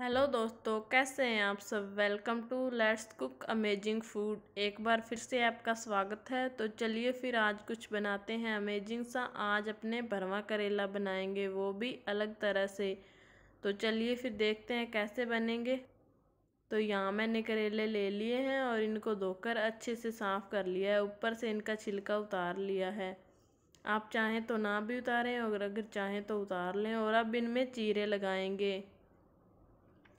hello दोस्तों कैसे हैं आप सब welcome to let's cook amazing food एक बार फिर से आपका स्वागत है तो चलिए फिर आज कुछ बनाते हैं अमेजिंग सा आज अपने भरवा करेला बनाएंगे वो भी अलग तरह से तो चलिए फिर देखते हैं कैसे बनेंगे तो यहाँ मैंने करेले ले लिए हैं और इनको धोकर अच्छे से साफ़ कर लिया है ऊपर से इनका छिलका उतार लिया है आप चाहें तो ना भी उतारें और अगर चाहें तो उतार लें और अब इनमें चीरे लगाएंगे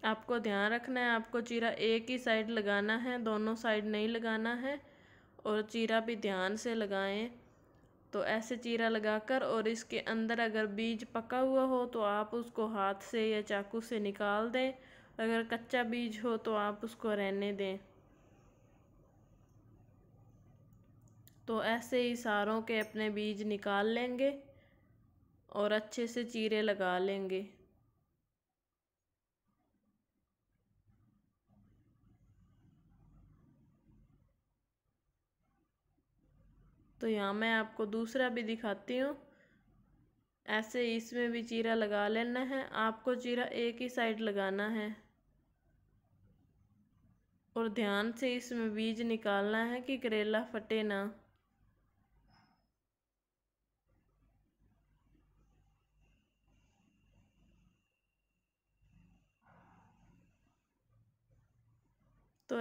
आपको ध्यान रखना है आपको चीरा एक ही साइड लगाना है दोनों साइड नहीं लगाना है और चीरा भी ध्यान से लगाएं तो ऐसे चीरा लगाकर और इसके अंदर अगर बीज पका हुआ हो तो आप उसको हाथ से या चाकू से निकाल दें अगर कच्चा बीज हो तो आप उसको रहने दें तो ऐसे ही सारों के अपने बीज निकाल लेंगे और अच्छे से चीरे लगा लेंगे तो यहाँ मैं आपको दूसरा भी दिखाती हूँ ऐसे इसमें भी चीरा लगा लेना है आपको चीरा एक ही साइड लगाना है और ध्यान से इसमें बीज निकालना है कि करेला फटे ना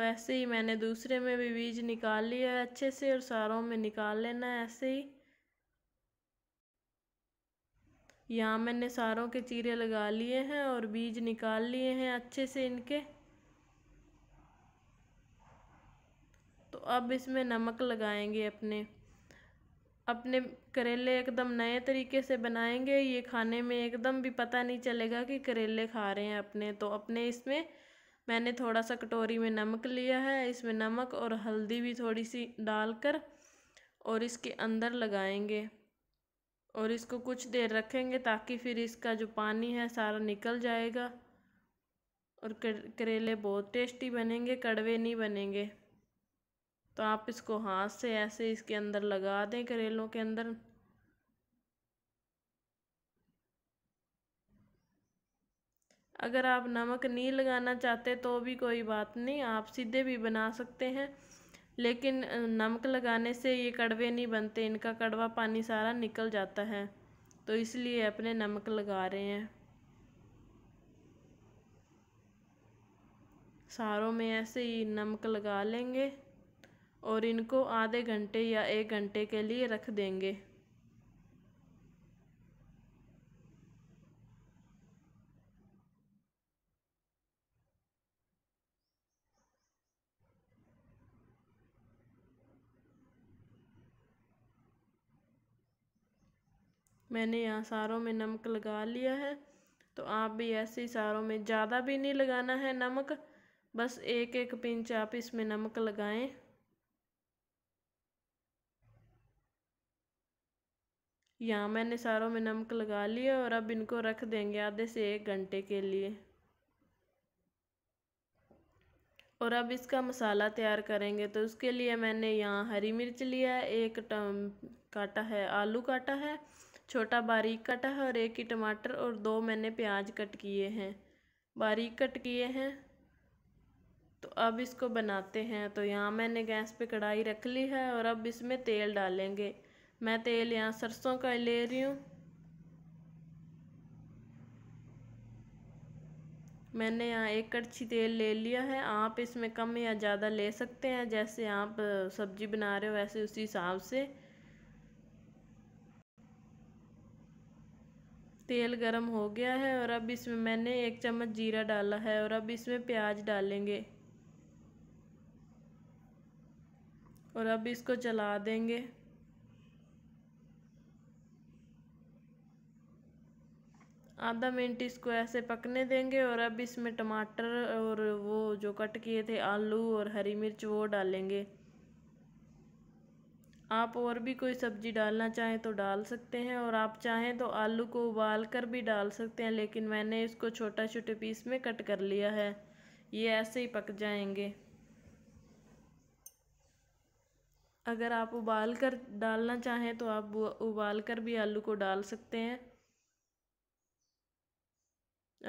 ऐसे ही मैंने दूसरे में भी बीज निकाल लिया है अच्छे से और सारों में निकाल लेना है ऐसे ही यहाँ मैंने सारों के चीरे लगा लिए हैं और बीज निकाल लिए हैं अच्छे से इनके तो अब इसमें नमक लगाएंगे अपने अपने करेले एकदम नए तरीके से बनाएंगे ये खाने में एकदम भी पता नहीं चलेगा कि करेले खा रहे हैं अपने तो अपने इसमें मैंने थोड़ा सा कटोरी में नमक लिया है इसमें नमक और हल्दी भी थोड़ी सी डालकर और इसके अंदर लगाएंगे और इसको कुछ देर रखेंगे ताकि फिर इसका जो पानी है सारा निकल जाएगा और करेले बहुत टेस्टी बनेंगे कड़वे नहीं बनेंगे तो आप इसको हाथ से ऐसे इसके अंदर लगा दें करेलों के अंदर अगर आप नमक नहीं लगाना चाहते तो भी कोई बात नहीं आप सीधे भी बना सकते हैं लेकिन नमक लगाने से ये कड़वे नहीं बनते इनका कड़वा पानी सारा निकल जाता है तो इसलिए अपने नमक लगा रहे हैं सारों में ऐसे ही नमक लगा लेंगे और इनको आधे घंटे या एक घंटे के लिए रख देंगे मैंने यहाँ सारों में नमक लगा लिया है तो आप भी ऐसे ही सारों में ज़्यादा भी नहीं लगाना है नमक बस एक एक पिंच आप इसमें नमक लगाएं यहाँ मैंने सारों में नमक लगा लिया और अब इनको रख देंगे आधे से एक घंटे के लिए और अब इसका मसाला तैयार करेंगे तो उसके लिए मैंने यहाँ हरी मिर्च लिया है एक काटा है आलू काटा है छोटा बारीक कटा है और एक ही टमाटर और दो मैंने प्याज कट किए हैं बारीक कट किए हैं तो अब इसको बनाते हैं तो यहाँ मैंने गैस पे कढ़ाई रख ली है और अब इसमें तेल डालेंगे मैं तेल यहाँ सरसों का ले रही हूँ मैंने यहाँ एक कड़छी तेल ले लिया है आप इसमें कम या ज़्यादा ले सकते हैं जैसे आप सब्ज़ी बना रहे हो वैसे उसी हिसाब से तेल गरम हो गया है और अब इसमें मैंने एक चम्मच जीरा डाला है और अब इसमें प्याज डालेंगे और अब इसको चला देंगे आधा मिनट इसको ऐसे पकने देंगे और अब इसमें टमाटर और वो जो कट किए थे आलू और हरी मिर्च वो डालेंगे आप और भी कोई सब्ज़ी डालना चाहें तो डाल सकते हैं और आप चाहें तो आलू को उबाल कर भी डाल सकते हैं लेकिन मैंने इसको छोटा छोटे पीस में कट कर लिया है ये ऐसे ही पक जाएंगे अगर आप उबाल कर डालना चाहें तो आप उबाल कर भी आलू को डाल सकते हैं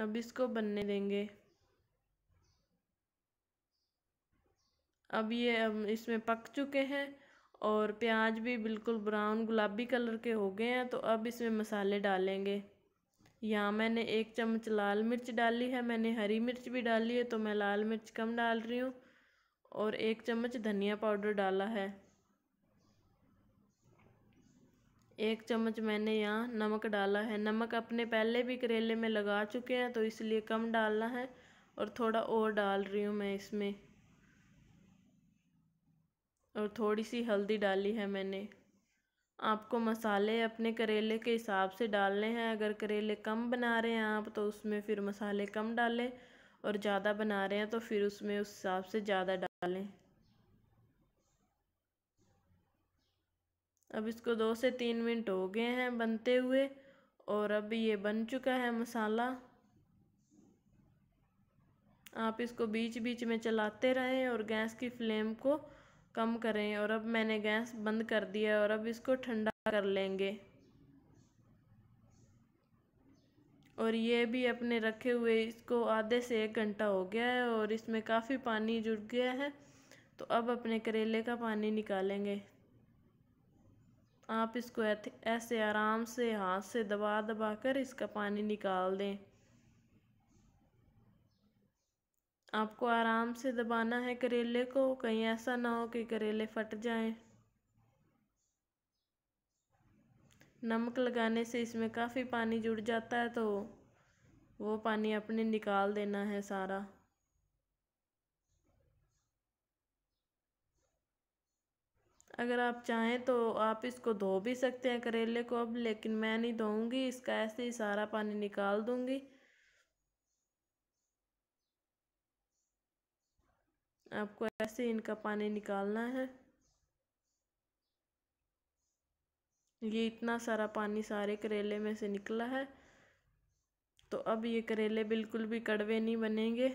अब इसको बनने देंगे अब ये इसमें पक चुके हैं और प्याज भी बिल्कुल ब्राउन गुलाबी कलर के हो गए हैं तो अब इसमें मसाले डालेंगे यहाँ मैंने एक चम्मच लाल मिर्च डाली है मैंने हरी मिर्च भी डाली है तो मैं लाल मिर्च कम डाल रही हूँ और एक चम्मच धनिया पाउडर डाला है एक चम्मच मैंने यहाँ नमक डाला है नमक अपने पहले भी करेले में लगा चुके हैं तो इसलिए कम डालना है और थोड़ा और डाल रही हूँ मैं इसमें और थोड़ी सी हल्दी डाली है मैंने आपको मसाले अपने करेले के हिसाब से डालने हैं अगर करेले कम बना रहे हैं आप तो उसमें फिर मसाले कम डालें और ज़्यादा बना रहे हैं तो फिर उसमें उस हिसाब से ज़्यादा डालें अब इसको दो से तीन मिनट हो गए हैं बनते हुए और अब ये बन चुका है मसाला आप इसको बीच बीच में चलाते रहें और गैस की फ्लेम को कम करें और अब मैंने गैस बंद कर दिया और अब इसको ठंडा कर लेंगे और ये भी अपने रखे हुए इसको आधे से एक घंटा हो गया है और इसमें काफ़ी पानी जुट गया है तो अब अपने करेले का पानी निकालेंगे आप इसको ऐसे आराम से हाथ से दबा दबा कर इसका पानी निकाल दें आपको आराम से दबाना है करेले को कहीं ऐसा ना हो कि करेले फट जाएं नमक लगाने से इसमें काफ़ी पानी जुड़ जाता है तो वो पानी अपने निकाल देना है सारा अगर आप चाहें तो आप इसको धो भी सकते हैं करेले को अब लेकिन मैं नहीं धोऊंगी इसका ऐसे ही सारा पानी निकाल दूंगी आपको ऐसे इनका पानी निकालना है ये इतना सारा पानी सारे करेले में से निकला है तो अब ये करेले बिल्कुल भी कड़वे नहीं बनेंगे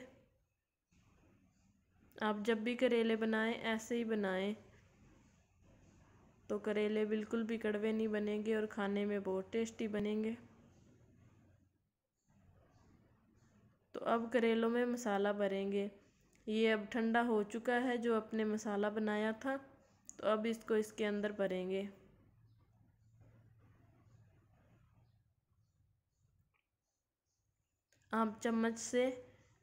आप जब भी करेले बनाएं ऐसे ही बनाएं तो करेले बिल्कुल भी कड़वे नहीं बनेंगे और खाने में बहुत टेस्टी बनेंगे तो अब करेलों में मसाला भरेंगे ये अब ठंडा हो चुका है जो अपने मसाला बनाया था तो अब इसको इसके अंदर भरेंगे आप चम्मच से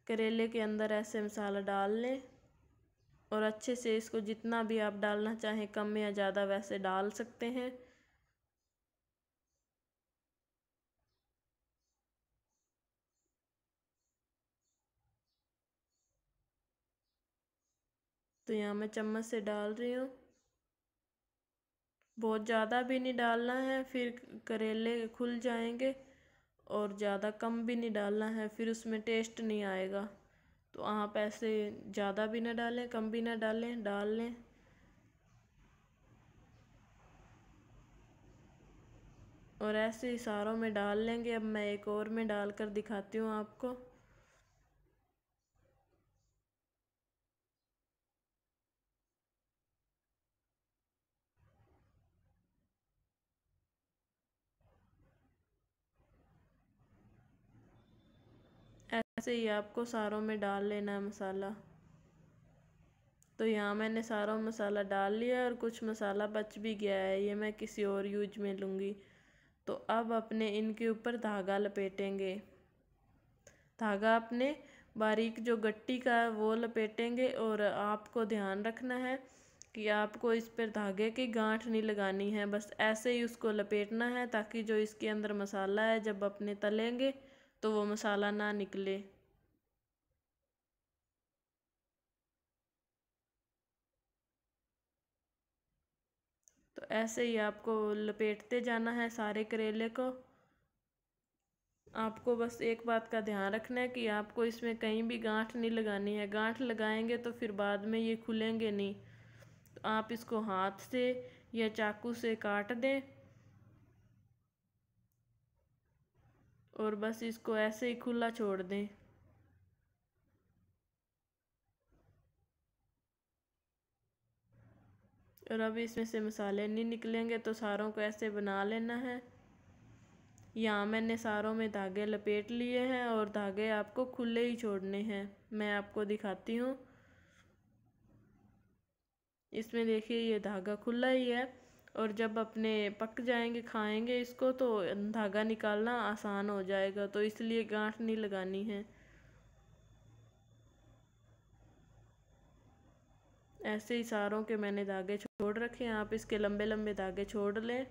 करेले के अंदर ऐसे मसाला डाल लें और अच्छे से इसको जितना भी आप डालना चाहें कम या ज़्यादा वैसे डाल सकते हैं तो यहाँ मैं चम्मच से डाल रही हूँ बहुत ज़्यादा भी नहीं डालना है फिर करेले खुल जाएंगे और ज़्यादा कम भी नहीं डालना है फिर उसमें टेस्ट नहीं आएगा तो आप ऐसे ज़्यादा भी ना डालें कम भी ना डालें डाल लें और ऐसे ही सारों में डाल लेंगे अब मैं एक और में डाल दिखाती हूँ आपको ऐसे ही आपको सारों में डाल लेना है मसाला तो यहाँ मैंने सारा मसाला डाल लिया और कुछ मसाला बच भी गया है ये मैं किसी और यूज में लूँगी तो अब अपने इनके ऊपर धागा लपेटेंगे धागा अपने बारीक जो गट्टी का है वो लपेटेंगे और आपको ध्यान रखना है कि आपको इस पर धागे की गांठ नहीं लगानी है बस ऐसे ही उसको लपेटना है ताकि जो इसके अंदर मसाला है जब अपने तलेंगे तो वो मसाला ना निकले ऐसे ही आपको लपेटते जाना है सारे करेले को आपको बस एक बात का ध्यान रखना है कि आपको इसमें कहीं भी गांठ नहीं लगानी है गांठ लगाएंगे तो फिर बाद में ये खुलेंगे नहीं तो आप इसको हाथ से या चाकू से काट दें और बस इसको ऐसे ही खुला छोड़ दें और अभी इसमें से मसाले नहीं निकलेंगे तो सारों को ऐसे बना लेना है यहाँ मैंने सारों में धागे लपेट लिए हैं और धागे आपको खुले ही छोड़ने हैं मैं आपको दिखाती हूँ इसमें देखिए ये धागा खुला ही है और जब अपने पक जाएंगे खाएंगे इसको तो धागा निकालना आसान हो जाएगा तो इसलिए गांठ नहीं लगानी है ऐसे इशारों के मैंने धागे छोड़ रखे हैं आप इसके लंबे लंबे धागे छोड़ लें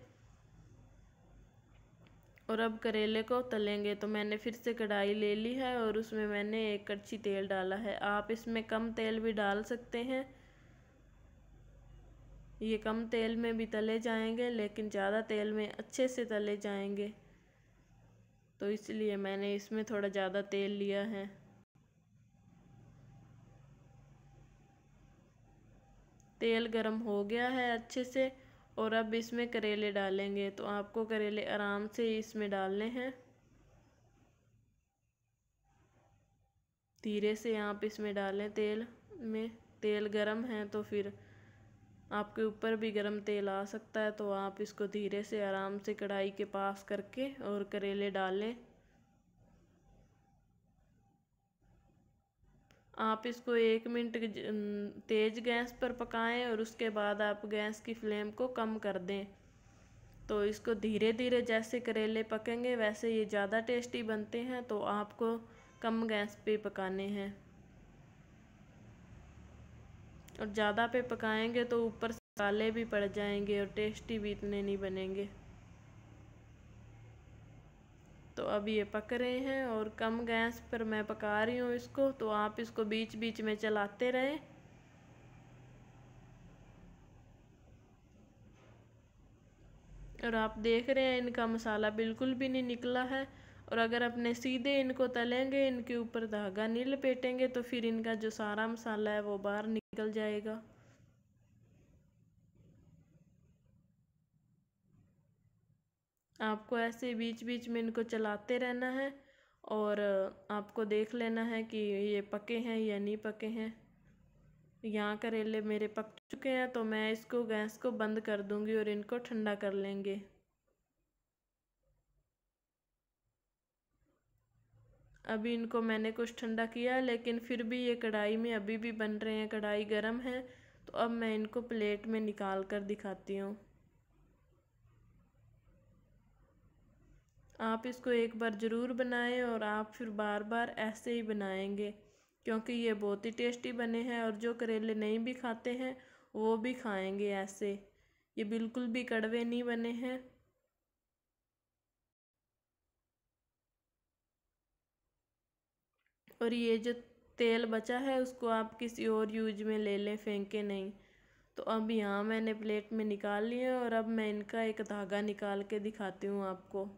और अब करेले को तलेंगे तो मैंने फिर से कढ़ाई ले ली है और उसमें मैंने एक कच्ची तेल डाला है आप इसमें कम तेल भी डाल सकते हैं ये कम तेल में भी तले जाएंगे लेकिन ज़्यादा तेल में अच्छे से तले जाएंगे तो इसलिए मैंने इसमें थोड़ा ज़्यादा तेल लिया है तेल गरम हो गया है अच्छे से और अब इसमें करेले डालेंगे तो आपको करेले आराम से इसमें डालने हैं धीरे से आप इसमें डालें तेल में तेल गरम है तो फिर आपके ऊपर भी गरम तेल आ सकता है तो आप इसको धीरे से आराम से कढ़ाई के पास करके और करेले डालें आप इसको एक मिनट तेज़ गैस पर पकाएं और उसके बाद आप गैस की फ्लेम को कम कर दें तो इसको धीरे धीरे जैसे करेले पकेंगे वैसे ये ज़्यादा टेस्टी बनते हैं तो आपको कम गैस पे पकाने हैं और ज़्यादा पे पकाएंगे तो ऊपर से मसाले भी पड़ जाएंगे और टेस्टी भी इतने नहीं बनेंगे तो अब ये पक रहे हैं और कम गैस पर मैं पका रही हूँ इसको तो आप इसको बीच बीच में चलाते रहें और आप देख रहे हैं इनका मसाला बिल्कुल भी नहीं निकला है और अगर अपने सीधे इनको तलेंगे इनके ऊपर धागा नहीं लपेटेंगे तो फिर इनका जो सारा मसाला है वो बाहर निकल जाएगा आपको ऐसे बीच बीच में इनको चलाते रहना है और आपको देख लेना है कि ये पके हैं या नहीं पके हैं यहाँ करेले मेरे पक चुके हैं तो मैं इसको गैस को बंद कर दूँगी और इनको ठंडा कर लेंगे अभी इनको मैंने कुछ ठंडा किया लेकिन फिर भी ये कढ़ाई में अभी भी बन रहे हैं कढ़ाई गर्म है तो अब मैं इनको प्लेट में निकाल कर दिखाती हूँ आप इसको एक बार ज़रूर बनाएं और आप फिर बार बार ऐसे ही बनाएंगे क्योंकि ये बहुत ही टेस्टी बने हैं और जो करेले नहीं भी खाते हैं वो भी खाएंगे ऐसे ये बिल्कुल भी कड़वे नहीं बने हैं और ये जो तेल बचा है उसको आप किसी और यूज में ले लें फेंके नहीं तो अब यहाँ मैंने प्लेट में निकाल लिए और अब मैं इनका एक धागा निकाल के दिखाती हूँ आपको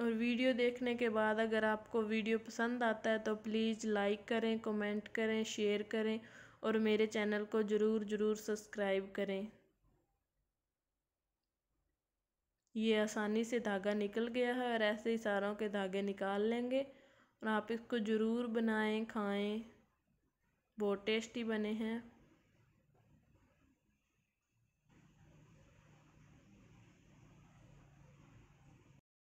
और वीडियो देखने के बाद अगर आपको वीडियो पसंद आता है तो प्लीज़ लाइक करें कमेंट करें शेयर करें और मेरे चैनल को ज़रूर ज़रूर सब्सक्राइब करें ये आसानी से धागा निकल गया है और ऐसे ही सारों के धागे निकाल लेंगे और आप इसको ज़रूर बनाएं खाएं बहुत टेस्टी बने हैं